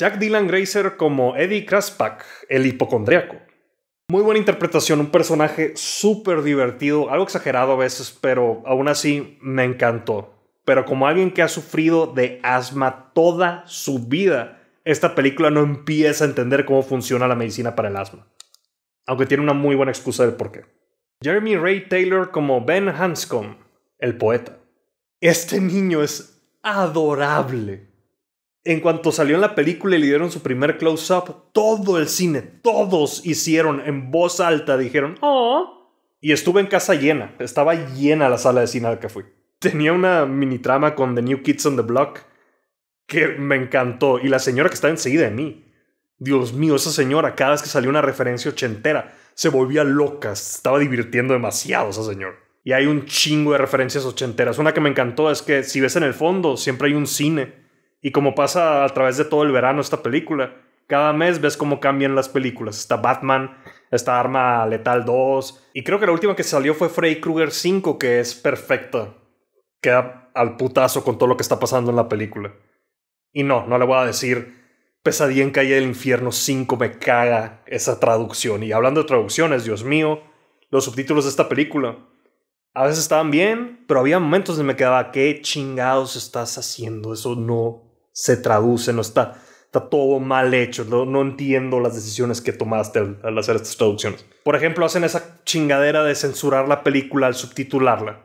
Jack Dylan Grazer como Eddie Kraspak, el hipocondriaco. Muy buena interpretación, un personaje súper divertido, algo exagerado a veces, pero aún así me encantó. Pero como alguien que ha sufrido de asma toda su vida, esta película no empieza a entender cómo funciona la medicina para el asma. Aunque tiene una muy buena excusa del por qué. Jeremy Ray Taylor como Ben Hanscom, el poeta. Este niño es adorable en cuanto salió en la película y le dieron su primer close-up, todo el cine, todos hicieron en voz alta, dijeron, ¡oh! Y estuve en casa llena, estaba llena la sala de cine la que fui. Tenía una mini trama con The New Kids on the Block que me encantó y la señora que estaba enseguida de mí. Dios mío, esa señora, cada vez que salió una referencia ochentera, se volvía loca, estaba divirtiendo demasiado esa señora. Y hay un chingo de referencias ochenteras. Una que me encantó es que si ves en el fondo, siempre hay un cine y como pasa a través de todo el verano esta película, cada mes ves cómo cambian las películas. Está Batman, está Arma Letal 2, y creo que la última que salió fue Freddy Krueger 5, que es perfecta. Queda al putazo con todo lo que está pasando en la película. Y no, no le voy a decir Pesadilla en Calle del Infierno 5 me caga esa traducción. Y hablando de traducciones, Dios mío, los subtítulos de esta película. A veces estaban bien, pero había momentos que me quedaba, ¿qué chingados estás haciendo? Eso no se traduce, no está, está todo mal hecho. No, entiendo las decisiones que tomaste al, hacer estas traducciones. Por ejemplo, hacen esa chingadera de censurar la película al subtitularla.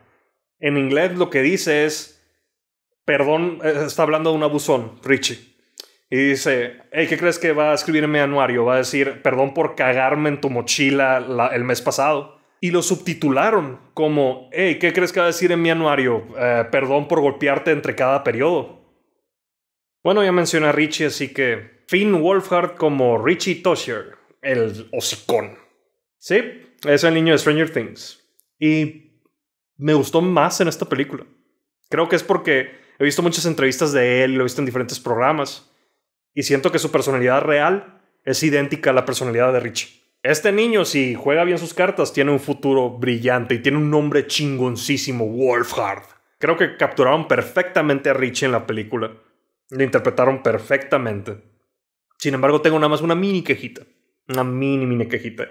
En inglés lo que dice es, perdón, eh, está hablando de un abusón, Richie. Y dice, hey, ¿qué crees que va a escribir en mi anuario? Va a decir, perdón por cagarme en tu mochila el mes pasado. Y lo subtitularon como, hey, ¿qué crees que va a decir en mi anuario? Eh, perdón por golpearte entre cada periodo. Bueno, ya mencioné a Richie, así que Finn Wolfhard como Richie Tosher, el hocicón. Sí, es el niño de Stranger Things. Y me gustó más en esta película. Creo que es porque he visto muchas entrevistas de él, lo he visto en diferentes programas. Y siento que su personalidad real es idéntica a la personalidad de Richie. Este niño, si juega bien sus cartas, tiene un futuro brillante y tiene un nombre chingoncísimo, Wolfhard. Creo que capturaron perfectamente a Richie en la película. Lo interpretaron perfectamente. Sin embargo, tengo nada más una mini quejita. Una mini, mini quejita.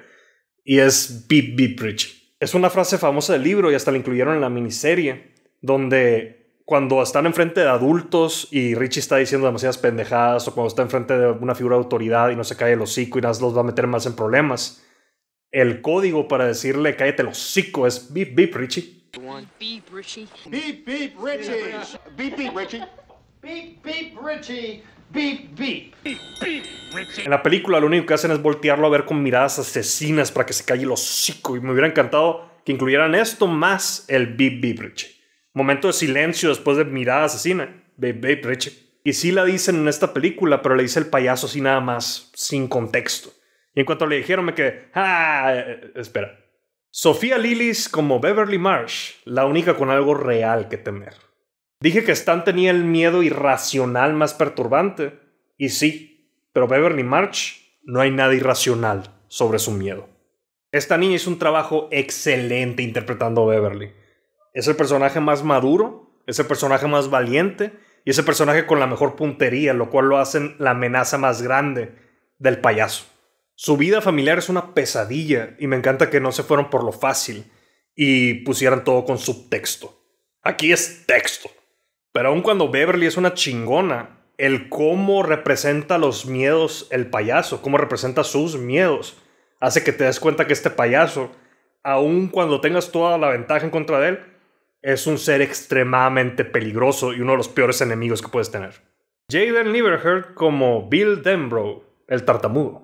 Y es Beep Beep Richie. Es una frase famosa del libro y hasta la incluyeron en la miniserie, donde cuando están enfrente de adultos y Richie está diciendo demasiadas pendejadas o cuando está enfrente de una figura de autoridad y no se cae el hocico y nada los va a meter más en problemas, el código para decirle cállate el hocico es Beep Beep Richie. Beep Beep Richie. Beep Beep Richie. Beep Beep Richie. Beep, beep, Richie. Beep, beep. Beep, beep, En la película lo único que hacen es voltearlo a ver con miradas asesinas para que se calle el hocico. Y me hubiera encantado que incluyeran esto más el beep, beep, Richie. Momento de silencio después de mirada asesina. Beep, beep, Richie. Y sí la dicen en esta película, pero le dice el payaso así nada más, sin contexto. Y en cuanto le dijeron, me ah, eh, eh, espera. Sofía Lillis como Beverly Marsh, la única con algo real que temer. Dije que Stan tenía el miedo irracional más perturbante. Y sí, pero Beverly March no hay nada irracional sobre su miedo. Esta niña hizo un trabajo excelente interpretando a Beverly. Es el personaje más maduro, es el personaje más valiente y es el personaje con la mejor puntería, lo cual lo hacen la amenaza más grande del payaso. Su vida familiar es una pesadilla y me encanta que no se fueron por lo fácil y pusieran todo con subtexto. Aquí es texto. Pero aun cuando Beverly es una chingona, el cómo representa los miedos el payaso, cómo representa sus miedos, hace que te des cuenta que este payaso, aun cuando tengas toda la ventaja en contra de él, es un ser extremadamente peligroso y uno de los peores enemigos que puedes tener. Jaden Liverhurt como Bill Denbrough, el tartamudo.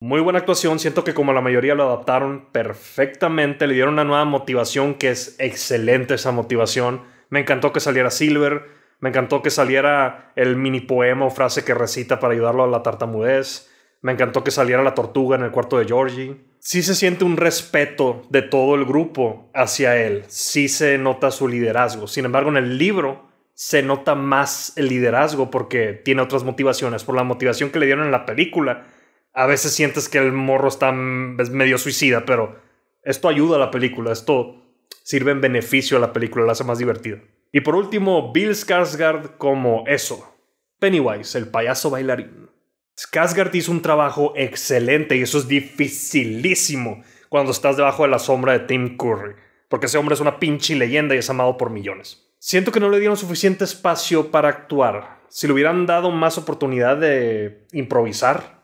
Muy buena actuación, siento que como la mayoría lo adaptaron perfectamente, le dieron una nueva motivación que es excelente esa motivación me encantó que saliera Silver. Me encantó que saliera el mini poema o frase que recita para ayudarlo a la tartamudez. Me encantó que saliera la tortuga en el cuarto de Georgie. Sí se siente un respeto de todo el grupo hacia él. Sí se nota su liderazgo. Sin embargo, en el libro se nota más el liderazgo porque tiene otras motivaciones. Por la motivación que le dieron en la película, a veces sientes que el morro está medio suicida, pero esto ayuda a la película. Esto sirve en beneficio a la película, la hace más divertida. Y por último, Bill Skarsgård como eso, Pennywise, el payaso bailarín. Skarsgård hizo un trabajo excelente y eso es dificilísimo cuando estás debajo de la sombra de Tim Curry, porque ese hombre es una pinche leyenda y es amado por millones. Siento que no le dieron suficiente espacio para actuar. Si le hubieran dado más oportunidad de improvisar,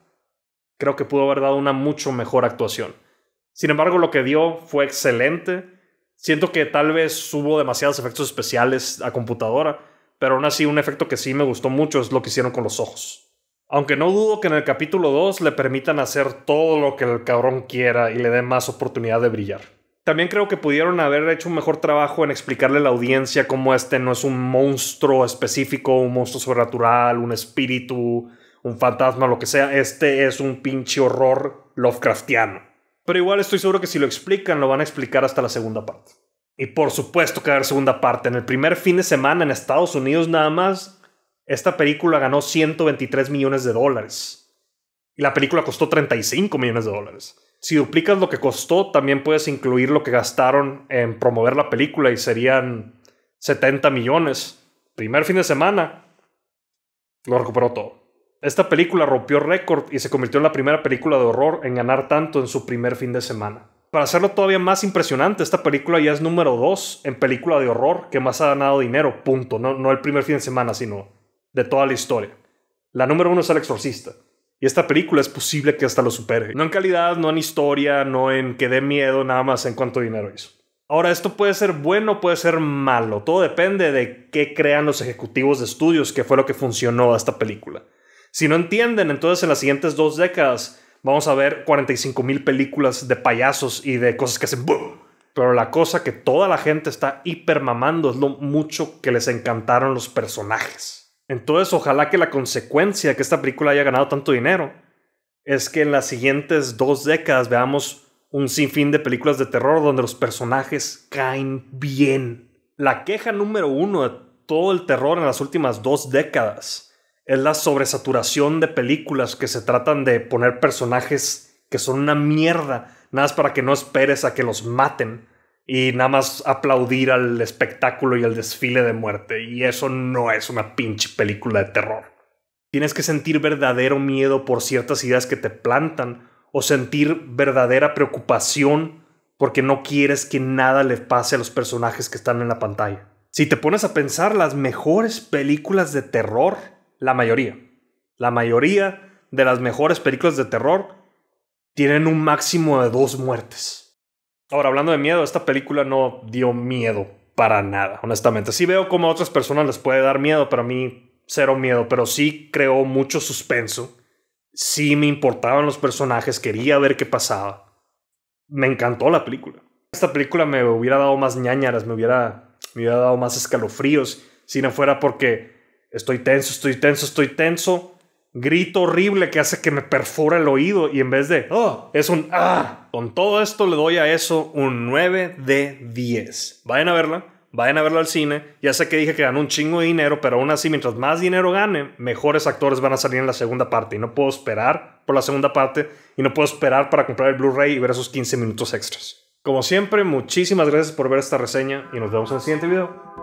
creo que pudo haber dado una mucho mejor actuación. Sin embargo, lo que dio fue excelente Siento que tal vez hubo demasiados efectos especiales a computadora, pero aún así un efecto que sí me gustó mucho es lo que hicieron con los ojos. Aunque no dudo que en el capítulo 2 le permitan hacer todo lo que el cabrón quiera y le dé más oportunidad de brillar. También creo que pudieron haber hecho un mejor trabajo en explicarle a la audiencia cómo este no es un monstruo específico, un monstruo sobrenatural, un espíritu, un fantasma, lo que sea. Este es un pinche horror Lovecraftiano. Pero igual estoy seguro que si lo explican, lo van a explicar hasta la segunda parte. Y por supuesto que va a haber segunda parte. En el primer fin de semana en Estados Unidos nada más, esta película ganó 123 millones de dólares. Y la película costó 35 millones de dólares. Si duplicas lo que costó, también puedes incluir lo que gastaron en promover la película y serían 70 millones. Primer fin de semana, lo recuperó todo. Esta película rompió récord y se convirtió en la primera película de horror en ganar tanto en su primer fin de semana. Para hacerlo todavía más impresionante, esta película ya es número 2 en película de horror que más ha ganado dinero, punto. No, el primer fin de semana, sino de toda la historia. La número 1 es El Exorcista. Y esta película es posible que hasta lo supere. No en calidad, no en historia, no en que dé miedo, nada más en cuánto dinero hizo. Ahora, esto puede ser bueno, puede ser malo. Todo depende de qué crean los ejecutivos de estudios, que fue lo que funcionó a esta película. Si no entienden, entonces en las siguientes dos décadas vamos a ver 45 mil películas de payasos y de cosas que hacen boom. Pero la cosa que toda la gente está hiper mamando es lo mucho que les encantaron los personajes. Entonces, ojalá que la consecuencia de que esta película haya ganado tanto dinero es que en las siguientes dos décadas veamos un sinfín de películas de terror donde los personajes caen bien. La queja número uno de todo el terror en las últimas dos décadas es la sobresaturación de películas que se tratan de poner personajes que son una mierda, nada más para que no esperes a que los maten y nada más aplaudir al espectáculo y al desfile de muerte. Y eso no es una pinche película de terror. Tienes que sentir verdadero miedo por ciertas ideas que te plantan o sentir verdadera preocupación porque no quieres que nada le pase a los personajes que están en la pantalla. Si te pones a pensar, las mejores películas de terror la mayoría, la mayoría de las mejores películas de terror tienen un máximo de dos muertes. Ahora, hablando de miedo, esta película no dio miedo para nada, honestamente. Sí veo cómo a otras personas les puede dar miedo, pero a mí cero miedo, pero sí creó mucho suspenso. Sí me importaban los personajes, quería ver qué pasaba. Me encantó la película. Esta película me hubiera dado más ñañaras, me hubiera, me hubiera dado más escalofríos, si no fuera porque Estoy tenso, estoy tenso, estoy tenso. Grito horrible que hace que me perfora el oído y en vez de oh, es un ah. Con todo esto le doy a eso un 9 de 10. Vayan a verla, vayan a verla al cine. Ya sé que dije que ganó un chingo de dinero, pero aún así, mientras más dinero gane, mejores actores van a salir en la segunda parte. Y no puedo esperar por la segunda parte y no puedo esperar para comprar el Blu-ray y ver esos 15 minutos extras. Como siempre, muchísimas gracias por ver esta reseña y nos vemos en el siguiente video.